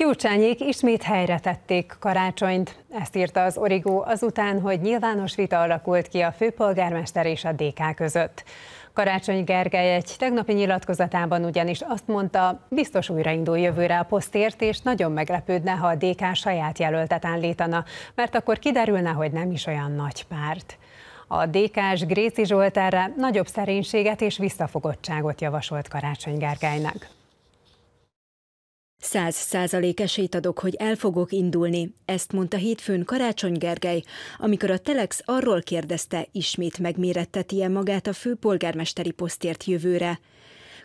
Gyurcsányék ismét helyre tették karácsonyt. Ezt írta az Origó azután, hogy nyilvános vita alakult ki a főpolgármester és a DK között. Karácsony Gergely egy tegnapi nyilatkozatában ugyanis azt mondta, biztos újraindul jövőre a posztért, és nagyon meglepődne, ha a DK saját jelöltet állítana, mert akkor kiderülne, hogy nem is olyan nagy párt. A DK-s Gréci Zsoltárra nagyobb szerénységet és visszafogottságot javasolt Karácsony Gergelynek. Száz százalék esélyt adok, hogy el fogok indulni, ezt mondta hétfőn Karácsony Gergely, amikor a Telex arról kérdezte, ismét megméretteti-e magát a főpolgármesteri posztért jövőre.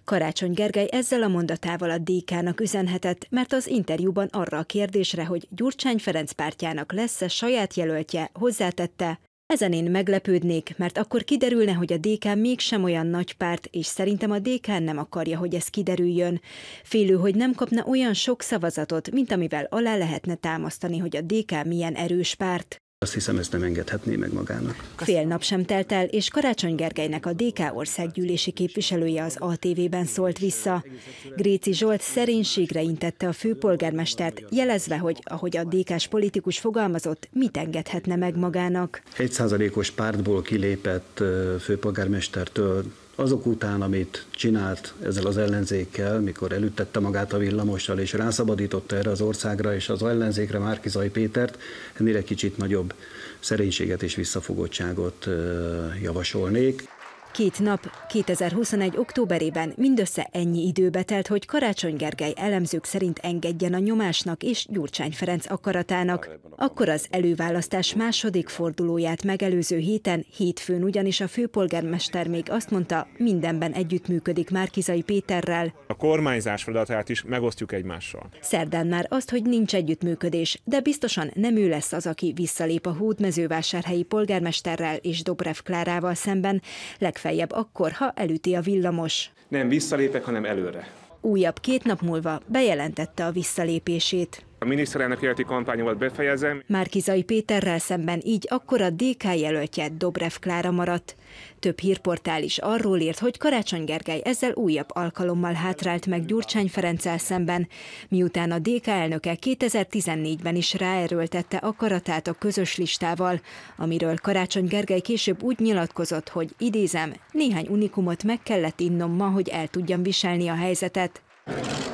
Karácsony Gergely ezzel a mondatával a DK-nak üzenhetett, mert az interjúban arra a kérdésre, hogy Gyurcsány Ferenc pártjának lesz-e saját jelöltje, hozzátette, ezen én meglepődnék, mert akkor kiderülne, hogy a DK mégsem olyan nagy párt, és szerintem a DK nem akarja, hogy ez kiderüljön. Félő, hogy nem kapna olyan sok szavazatot, mint amivel alá lehetne támasztani, hogy a DK milyen erős párt. Azt hiszem, ezt nem engedhetné meg magának. Fél nap sem telt el, és Karácsony Gergelynek a DK országgyűlési képviselője az ATV-ben szólt vissza. Gréci Zsolt szerénységre intette a főpolgármestert, jelezve, hogy ahogy a DK-s politikus fogalmazott, mit engedhetne meg magának. Egy százalékos pártból kilépett főpolgármestertől azok után, amit csinált ezzel az ellenzékkel, mikor elüttette magát a villamossal, és rászabadította erre az országra, és az ellenzékre Márkizaj Pétert, ennél egy kicsit nagyobb szerénységet és visszafogottságot javasolnék. Két nap, 2021. októberében mindössze ennyi időbe telt, hogy Karácsony Gergely elemzők szerint engedjen a nyomásnak és Gyurcsány Ferenc akaratának. Akkor az előválasztás második fordulóját megelőző héten, hétfőn ugyanis a főpolgármester még azt mondta, mindenben együttműködik Márkizai Péterrel. A kormányzás feladatát is megosztjuk egymással. Szerdán már azt, hogy nincs együttműködés, de biztosan nem ő lesz az, aki visszalép a hódmezővásárhelyi polgármesterrel és Dobrev Klárával szemben, legfeljebb legfeljebb akkor, ha elüti a villamos. Nem visszalépek, hanem előre. Újabb két nap múlva bejelentette a visszalépését a miniszterelnök jelölti kampányomat befejezem. Márkizai Péterrel szemben így akkor a DK jelöltje Dobrev Klára maradt. Több hírportál is arról írt, hogy Karácsony Gergely ezzel újabb alkalommal hátrált meg Gyurcsány Ferenccel szemben, miután a DK elnöke 2014-ben is ráerőltette akaratát a közös listával, amiről Karácsony Gergely később úgy nyilatkozott, hogy idézem, néhány unikumot meg kellett innom ma, hogy el tudjam viselni a helyzetet.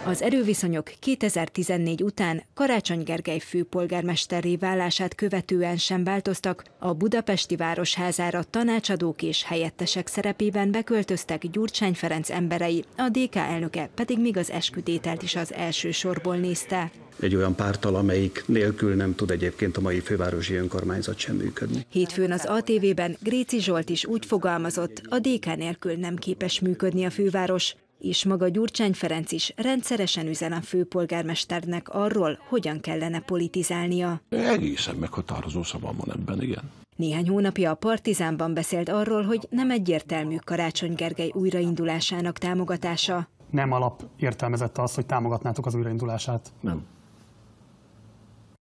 Az erőviszonyok 2014 után Karácsony Gergely főpolgármesteré vállását követően sem változtak, a budapesti városházára tanácsadók és helyettesek szerepében beköltöztek Gyurcsány Ferenc emberei, a DK elnöke pedig még az eskütételt is az első sorból nézte egy olyan pártal, amelyik nélkül nem tud egyébként a mai fővárosi önkormányzat sem működni. Hétfőn az ATV-ben Gréci Zsolt is úgy fogalmazott, a DK nélkül nem képes működni a főváros, és maga Gyurcsány Ferenc is rendszeresen üzen a főpolgármesternek arról, hogyan kellene politizálnia. Egészen meghatározó szavam van ebben, igen. Néhány hónapja a Partizánban beszélt arról, hogy nem egyértelmű Karácsony Gergely újraindulásának támogatása. Nem alap értelmezette azt, hogy támogatnátok az újraindulását. Nem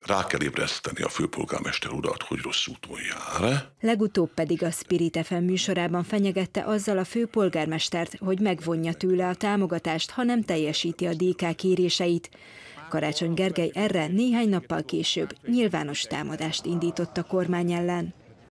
rá kell ébreszteni a főpolgármester urat, hogy rossz úton jár. Legutóbb pedig a Spirit FM műsorában fenyegette azzal a főpolgármestert, hogy megvonja tőle a támogatást, ha nem teljesíti a DK kéréseit. Karácsony Gergely erre néhány nappal később nyilvános támadást indított a kormány ellen.